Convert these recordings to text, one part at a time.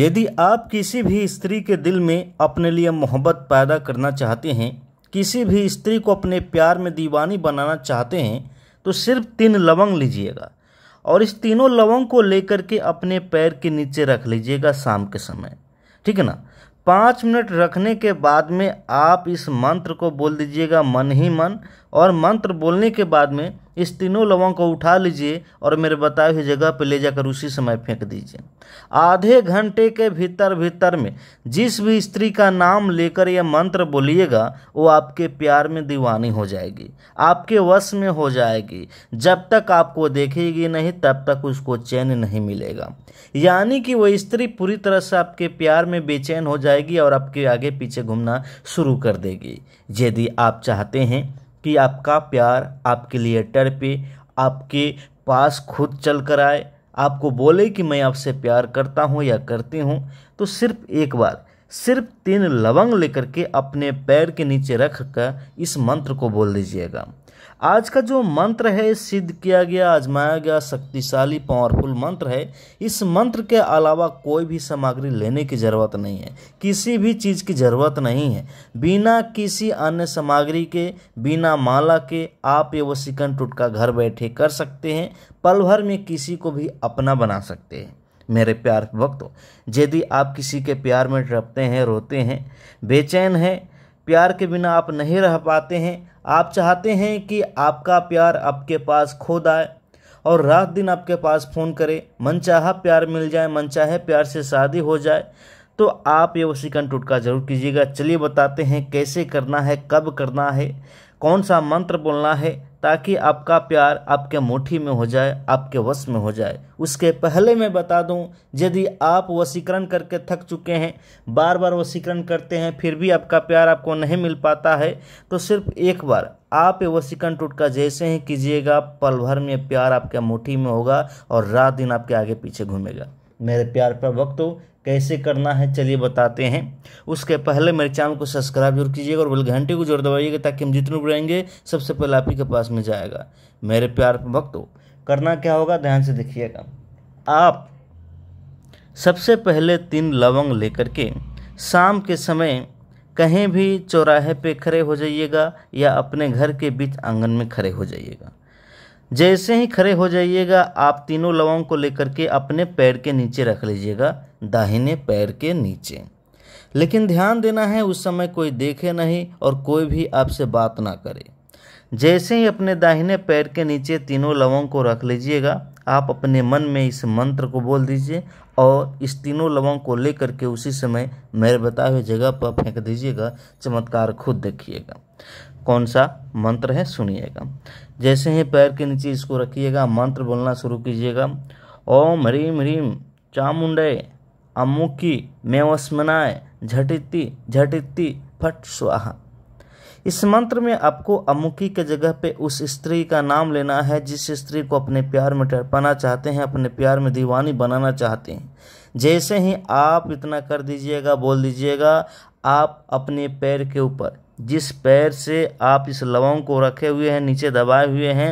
यदि आप किसी भी स्त्री के दिल में अपने लिए मोहब्बत पैदा करना चाहते हैं किसी भी स्त्री को अपने प्यार में दीवानी बनाना चाहते हैं तो सिर्फ तीन लवंग लीजिएगा और इस तीनों लवंग को लेकर के अपने पैर के नीचे रख लीजिएगा शाम के समय ठीक है ना पाँच मिनट रखने के बाद में आप इस मंत्र को बोल दीजिएगा मन ही मन और मंत्र बोलने के बाद में इस तीनों लवों को उठा लीजिए और मेरे बताए हुए जगह पर ले जाकर उसी समय फेंक दीजिए आधे घंटे के भीतर भीतर में जिस भी स्त्री का नाम लेकर यह मंत्र बोलिएगा वो आपके प्यार में दीवानी हो जाएगी आपके वश में हो जाएगी जब तक आपको देखेगी नहीं तब तक उसको चैन नहीं मिलेगा यानी कि वह स्त्री पूरी तरह से आपके प्यार में बेचैन हो जाएगी और आपके आगे पीछे घूमना शुरू कर देगी यदि आप चाहते हैं कि आपका प्यार आपके टर पे आपके पास खुद चल कर आए आपको बोले कि मैं आपसे प्यार करता हूँ या करती हूँ तो सिर्फ एक बार सिर्फ तीन लवंग लेकर के अपने पैर के नीचे रख कर इस मंत्र को बोल दीजिएगा आज का जो मंत्र है सिद्ध किया गया आजमाया गया शक्तिशाली पावरफुल मंत्र है इस मंत्र के अलावा कोई भी सामग्री लेने की ज़रूरत नहीं है किसी भी चीज़ की ज़रूरत नहीं है बिना किसी अन्य सामग्री के बिना माला के आप ये सिकन टुटका घर बैठे कर सकते हैं पल भर में किसी को भी अपना बना सकते हैं मेरे प्यार वक्त यदि आप किसी के प्यार में टपते हैं रोते हैं बेचैन हैं प्यार के बिना आप नहीं रह पाते हैं आप चाहते हैं कि आपका प्यार आपके पास खुद आए और रात दिन आपके पास फ़ोन करे चाह प्यार मिल जाए मन चाहे प्यार से शादी हो जाए तो आप ये वसीकन टुटका जरूर कीजिएगा चलिए बताते हैं कैसे करना है कब करना है कौन सा मंत्र बोलना है ताकि आपका प्यार आपके मुट्ठी में हो जाए आपके वश में हो जाए उसके पहले मैं बता दूं यदि आप वसीकरण करके थक चुके हैं बार बार वसीकरण करते हैं फिर भी आपका प्यार आपको नहीं मिल पाता है तो सिर्फ एक बार आप ये वशीकरण टोटका जैसे ही कीजिएगा पल भर में प्यार आपके मुट्ठी में होगा और रात दिन आपके आगे पीछे घूमेगा मेरे प्यार पर वक्त हो कैसे करना है चलिए बताते हैं उसके पहले मेरे चैनल को सब्सक्राइब जरूर कीजिएगा और बेल घंटे को जरूर दबाइएगा ताकि हम जितने बुलाएंगे सबसे पहले आप ही के पास में जाएगा मेरे प्यार भक्तों करना क्या होगा ध्यान से देखिएगा आप सबसे पहले तीन लवंग लेकर के शाम के समय कहीं भी चौराहे पे खड़े हो जाइएगा या अपने घर के बीच आंगन में खड़े हो जाइएगा जैसे ही खड़े हो जाइएगा आप तीनों लवंग को लेकर के अपने पैर के नीचे रख लीजिएगा दाहिने पैर के नीचे लेकिन ध्यान देना है उस समय कोई देखे नहीं और कोई भी आपसे बात ना करे जैसे ही अपने दाहिने पैर के नीचे तीनों लवंग को रख लीजिएगा आप अपने मन में इस मंत्र को बोल दीजिए और इस तीनों लवंग को लेकर के उसी समय मेरे बताए हुए जगह पर फेंक दीजिएगा चमत्कार खुद देखिएगा कौन सा मंत्र है सुनिएगा जैसे ही पैर के नीचे इसको रखिएगा मंत्र बोलना शुरू कीजिएगा ओम ह्रीम ह्रीम चामुंडे अमुकी मेवस्मनाय झटिति झटिति फट स्वाहा इस मंत्र में आपको अमुकी के जगह पे उस स्त्री का नाम लेना है जिस स्त्री को अपने प्यार में टरपाना चाहते हैं अपने प्यार में दीवानी बनाना चाहते हैं जैसे ही आप इतना कर दीजिएगा बोल दीजिएगा आप अपने पैर के ऊपर जिस पैर से आप इस लवंग को रखे हुए हैं नीचे दबाए हुए हैं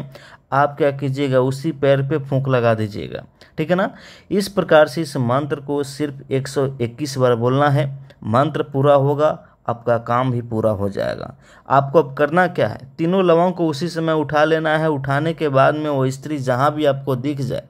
आप क्या कीजिएगा उसी पैर पे फूंक लगा दीजिएगा ठीक है ना इस प्रकार से इस मंत्र को सिर्फ 121 बार बोलना है मंत्र पूरा होगा आपका काम भी पूरा हो जाएगा आपको अब करना क्या है तीनों लवाओं को उसी समय उठा लेना है उठाने के बाद में वो स्त्री जहाँ भी आपको दिख जाए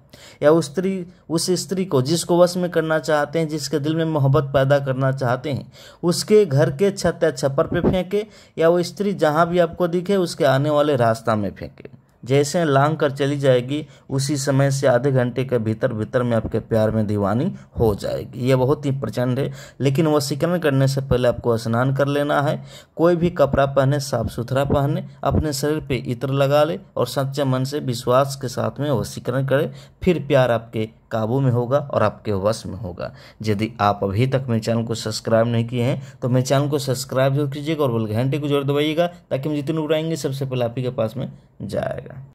या उस स्त्री उस स्त्री को जिसको वश में करना चाहते हैं जिसके दिल में मोहब्बत पैदा करना चाहते हैं उसके घर के छत या छप्पर पे फेंके या वो स्त्री जहाँ भी आपको दिखे उसके आने वाले रास्ता में फेंके जैसे लांग कर चली जाएगी उसी समय से आधे घंटे के भीतर भीतर में आपके प्यार में दीवानी हो जाएगी ये बहुत ही प्रचंड है लेकिन वसीकरण करने से पहले आपको स्नान कर लेना है कोई भी कपड़ा पहने साफ सुथरा पहने अपने शरीर पे इत्र लगा ले और सच्चे मन से विश्वास के साथ में सिकरण करें फिर प्यार आपके काबू में होगा और आपके वश में होगा यदि आप अभी तक मेरे चैनल को सब्सक्राइब नहीं किए हैं तो मेरे चैनल को सब्सक्राइब जरूर कीजिएगा और बोल घंटे को जोर दबाइएगा ताकि हम जितने उड़ाएंगे सबसे पहले आप ही के पास में जाएगा